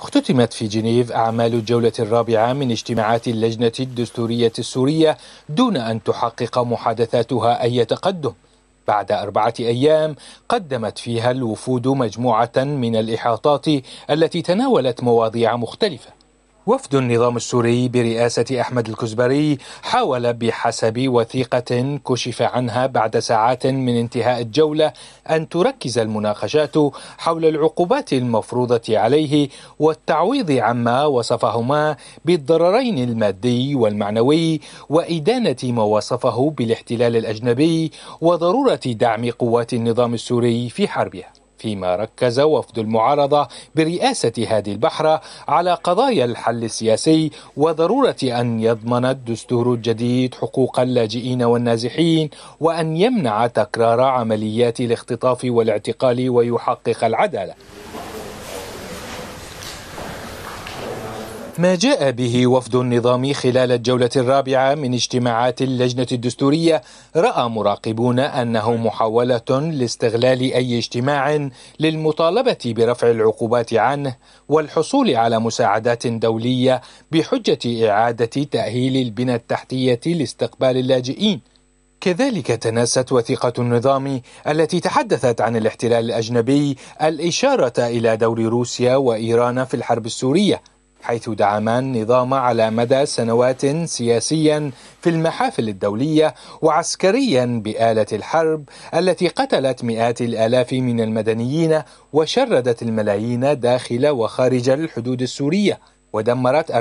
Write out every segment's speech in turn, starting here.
اختتمت في جنيف أعمال الجولة الرابعة من اجتماعات اللجنة الدستورية السورية دون أن تحقق محادثاتها أي تقدم بعد أربعة أيام قدمت فيها الوفود مجموعة من الإحاطات التي تناولت مواضيع مختلفة وفد النظام السوري برئاسة أحمد الكزبري حاول بحسب وثيقة كشف عنها بعد ساعات من انتهاء الجولة أن تركز المناقشات حول العقوبات المفروضة عليه والتعويض عما وصفهما بالضررين المادي والمعنوي وإدانة ما وصفه بالاحتلال الأجنبي وضرورة دعم قوات النظام السوري في حربها فيما ركز وفد المعارضة برئاسة هادي البحرة على قضايا الحل السياسي وضرورة أن يضمن الدستور الجديد حقوق اللاجئين والنازحين وأن يمنع تكرار عمليات الاختطاف والاعتقال ويحقق العدالة ما جاء به وفد النظام خلال الجولة الرابعة من اجتماعات اللجنة الدستورية رأى مراقبون أنه محاولة لاستغلال أي اجتماع للمطالبة برفع العقوبات عنه والحصول على مساعدات دولية بحجة إعادة تأهيل البنى التحتية لاستقبال اللاجئين كذلك تناست وثيقة النظام التي تحدثت عن الاحتلال الأجنبي الإشارة إلى دور روسيا وإيران في الحرب السورية حيث دعما النظام على مدى سنوات سياسيا في المحافل الدولية وعسكريا بآلة الحرب التي قتلت مئات الآلاف من المدنيين وشردت الملايين داخل وخارج الحدود السورية ودمرت 40%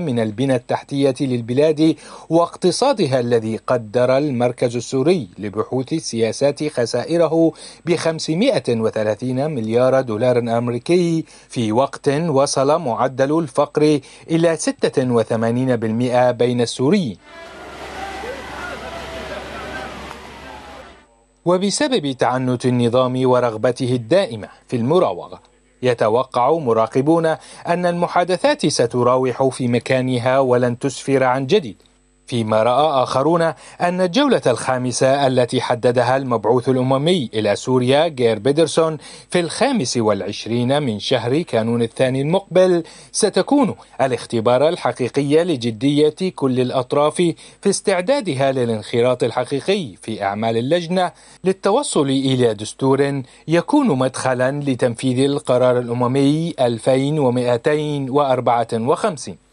من البنى التحتية للبلاد واقتصادها الذي قدر المركز السوري لبحوث السياسات خسائره ب 530 مليار دولار أمريكي في وقت وصل معدل الفقر إلى 86% بين السوريين وبسبب تعنت النظام ورغبته الدائمة في المراوغة يتوقع مراقبون أن المحادثات ستراوح في مكانها ولن تسفر عن جديد فيما راى اخرون ان الجوله الخامسه التي حددها المبعوث الاممي الى سوريا غير بيدرسون في الخامس والعشرين من شهر كانون الثاني المقبل ستكون الاختبار الحقيقي لجديه كل الاطراف في استعدادها للانخراط الحقيقي في اعمال اللجنه للتوصل الى دستور يكون مدخلا لتنفيذ القرار الاممي 2254